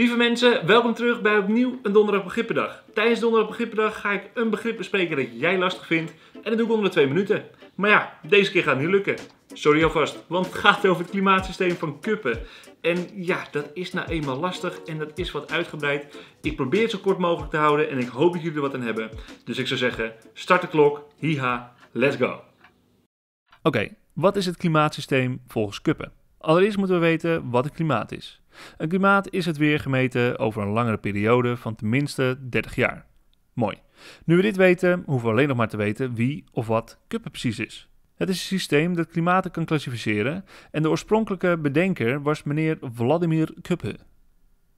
Lieve mensen, welkom terug bij opnieuw een Donderdag Begrippendag. Tijdens Donderdag Begrippendag ga ik een begrip bespreken dat jij lastig vindt. En dat doe ik onder de twee minuten. Maar ja, deze keer gaat het niet lukken. Sorry alvast, want het gaat over het klimaatsysteem van Kuppen. En ja, dat is nou eenmaal lastig en dat is wat uitgebreid. Ik probeer het zo kort mogelijk te houden en ik hoop dat jullie er wat aan hebben. Dus ik zou zeggen, start de klok, hiha, let's go. Oké, wat is het klimaatsysteem volgens Kuppen? Allereerst moeten we weten wat een klimaat is. Een klimaat is het weer gemeten over een langere periode van tenminste 30 jaar. Mooi. Nu we dit weten, hoeven we alleen nog maar te weten wie of wat Kuppen precies is. Het is een systeem dat klimaten kan klassificeren en de oorspronkelijke bedenker was meneer Vladimir Kuppen.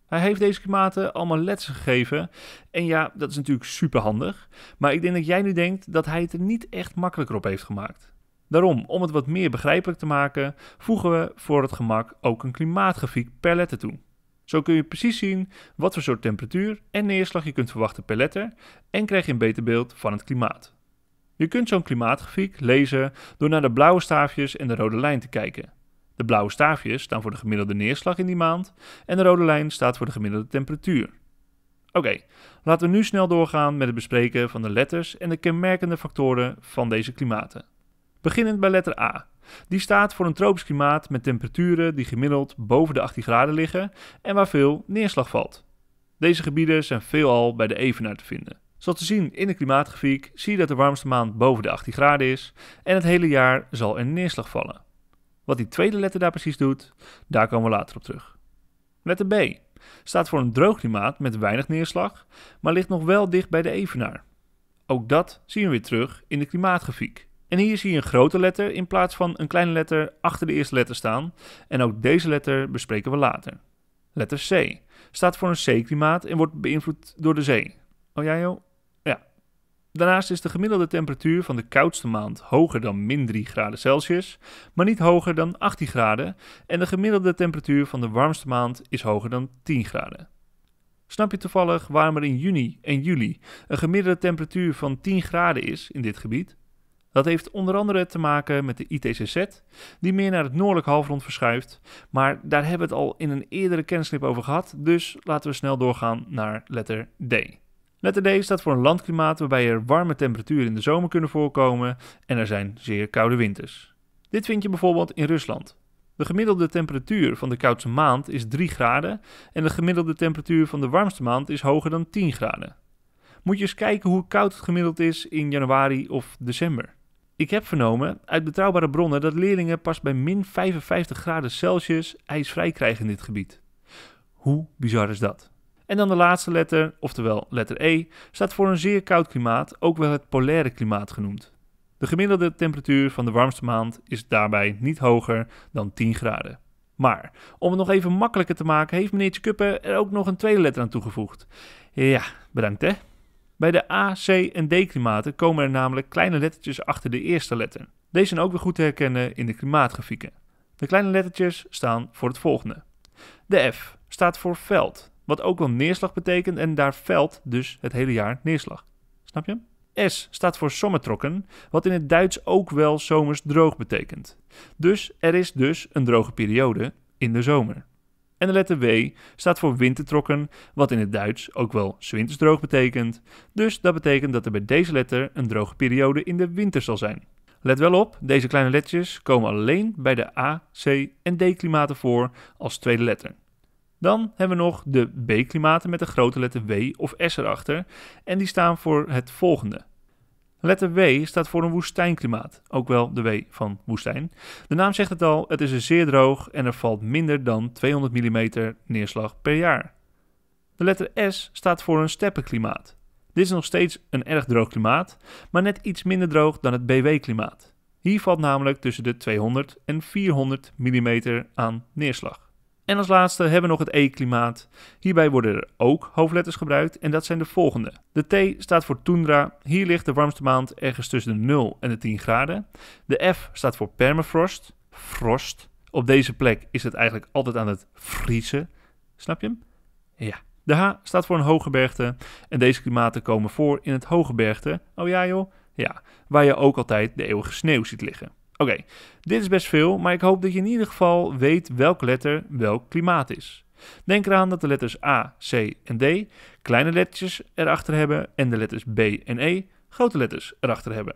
Hij heeft deze klimaten allemaal letters gegeven en ja, dat is natuurlijk superhandig, maar ik denk dat jij nu denkt dat hij het er niet echt makkelijker op heeft gemaakt. Daarom, om het wat meer begrijpelijk te maken, voegen we voor het gemak ook een klimaatgrafiek per letter toe. Zo kun je precies zien wat voor soort temperatuur en neerslag je kunt verwachten per letter en krijg je een beter beeld van het klimaat. Je kunt zo'n klimaatgrafiek lezen door naar de blauwe staafjes en de rode lijn te kijken. De blauwe staafjes staan voor de gemiddelde neerslag in die maand en de rode lijn staat voor de gemiddelde temperatuur. Oké, laten we nu snel doorgaan met het bespreken van de letters en de kenmerkende factoren van deze klimaten. Beginnend bij letter A. Die staat voor een tropisch klimaat met temperaturen die gemiddeld boven de 18 graden liggen en waar veel neerslag valt. Deze gebieden zijn veelal bij de evenaar te vinden. Zoals te zien in de klimaatgrafiek zie je dat de warmste maand boven de 18 graden is en het hele jaar zal er neerslag vallen. Wat die tweede letter daar precies doet, daar komen we later op terug. Letter B staat voor een droog klimaat met weinig neerslag, maar ligt nog wel dicht bij de evenaar. Ook dat zien we weer terug in de klimaatgrafiek. En hier zie je een grote letter in plaats van een kleine letter achter de eerste letter staan. En ook deze letter bespreken we later. Letter C staat voor een zeeklimaat en wordt beïnvloed door de zee. Oh ja joh? Ja. Daarnaast is de gemiddelde temperatuur van de koudste maand hoger dan min 3 graden Celsius, maar niet hoger dan 18 graden. En de gemiddelde temperatuur van de warmste maand is hoger dan 10 graden. Snap je toevallig waarom er in juni en juli een gemiddelde temperatuur van 10 graden is in dit gebied? Dat heeft onder andere te maken met de ITCZ, die meer naar het noordelijk halfrond verschuift. Maar daar hebben we het al in een eerdere kennislip over gehad, dus laten we snel doorgaan naar letter D. Letter D staat voor een landklimaat waarbij er warme temperaturen in de zomer kunnen voorkomen en er zijn zeer koude winters. Dit vind je bijvoorbeeld in Rusland. De gemiddelde temperatuur van de koudste maand is 3 graden en de gemiddelde temperatuur van de warmste maand is hoger dan 10 graden. Moet je eens kijken hoe koud het gemiddeld is in januari of december. Ik heb vernomen uit betrouwbare bronnen dat leerlingen pas bij min 55 graden Celsius ijsvrij krijgen in dit gebied. Hoe bizar is dat? En dan de laatste letter, oftewel letter E, staat voor een zeer koud klimaat, ook wel het polaire klimaat genoemd. De gemiddelde temperatuur van de warmste maand is daarbij niet hoger dan 10 graden. Maar om het nog even makkelijker te maken, heeft meneer Kuppen er ook nog een tweede letter aan toegevoegd. Ja, bedankt hè. Bij de A, C en D-klimaten komen er namelijk kleine lettertjes achter de eerste letter. Deze zijn ook weer goed te herkennen in de klimaatgrafieken. De kleine lettertjes staan voor het volgende. De F staat voor veld, wat ook wel neerslag betekent en daar veld dus het hele jaar neerslag. Snap je? S staat voor sommertrokken, wat in het Duits ook wel zomers droog betekent. Dus er is dus een droge periode in de zomer. En de letter W staat voor wintertrokken, wat in het Duits ook wel zwintersdroog betekent. Dus dat betekent dat er bij deze letter een droge periode in de winter zal zijn. Let wel op, deze kleine letters komen alleen bij de A, C en D klimaten voor als tweede letter. Dan hebben we nog de B-klimaten met de grote letter W of S erachter en die staan voor het volgende. Letter W staat voor een woestijnklimaat, ook wel de W van woestijn. De naam zegt het al, het is er zeer droog en er valt minder dan 200 mm neerslag per jaar. De letter S staat voor een steppenklimaat. Dit is nog steeds een erg droog klimaat, maar net iets minder droog dan het BW-klimaat. Hier valt namelijk tussen de 200 en 400 mm aan neerslag. En als laatste hebben we nog het E-klimaat. Hierbij worden er ook hoofdletters gebruikt en dat zijn de volgende. De T staat voor tundra. Hier ligt de warmste maand ergens tussen de 0 en de 10 graden. De F staat voor permafrost. Frost. Op deze plek is het eigenlijk altijd aan het vriezen. Snap je hem? Ja. De H staat voor een hoge bergte. En deze klimaten komen voor in het hoge bergte. Oh ja joh. Ja, waar je ook altijd de eeuwige sneeuw ziet liggen. Oké, dit is best veel, maar ik hoop dat je in ieder geval weet welke letter welk klimaat is. Denk eraan dat de letters A, C en D kleine lettertjes erachter hebben en de letters B en E grote letters erachter hebben.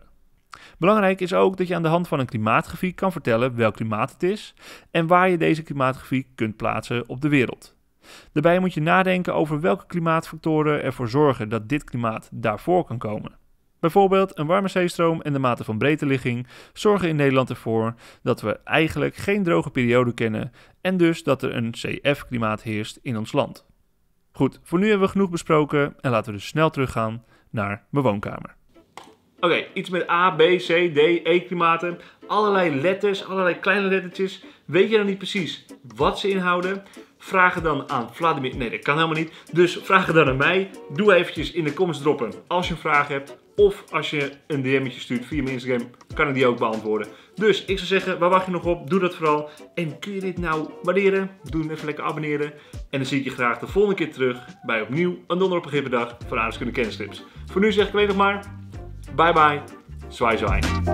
Belangrijk is ook dat je aan de hand van een klimaatgrafiek kan vertellen welk klimaat het is en waar je deze klimaatgrafiek kunt plaatsen op de wereld. Daarbij moet je nadenken over welke klimaatfactoren ervoor zorgen dat dit klimaat daarvoor kan komen. Bijvoorbeeld een warme zeestroom en de mate van breedteligging zorgen in Nederland ervoor dat we eigenlijk geen droge periode kennen en dus dat er een CF-klimaat heerst in ons land. Goed, voor nu hebben we genoeg besproken en laten we dus snel teruggaan naar mijn woonkamer. Oké, iets met A, B, C, D, E-klimaten. Allerlei letters, allerlei kleine lettertjes. Weet je dan niet precies wat ze inhouden? Vragen dan aan Vladimir. Nee, dat kan helemaal niet. Dus vraag het dan aan mij. Doe eventjes in de comments droppen als je een vraag hebt of als je een DM'tje stuurt via mijn Instagram, kan ik die ook beantwoorden. Dus ik zou zeggen, waar wacht je nog op? Doe dat vooral. En kun je dit nou waarderen? Doe even lekker abonneren. En dan zie ik je graag de volgende keer terug bij opnieuw een donderdag dag van Aardeskunde Kennistips. Voor nu zeg ik alleen nog maar, bye bye, zwaai zwaai.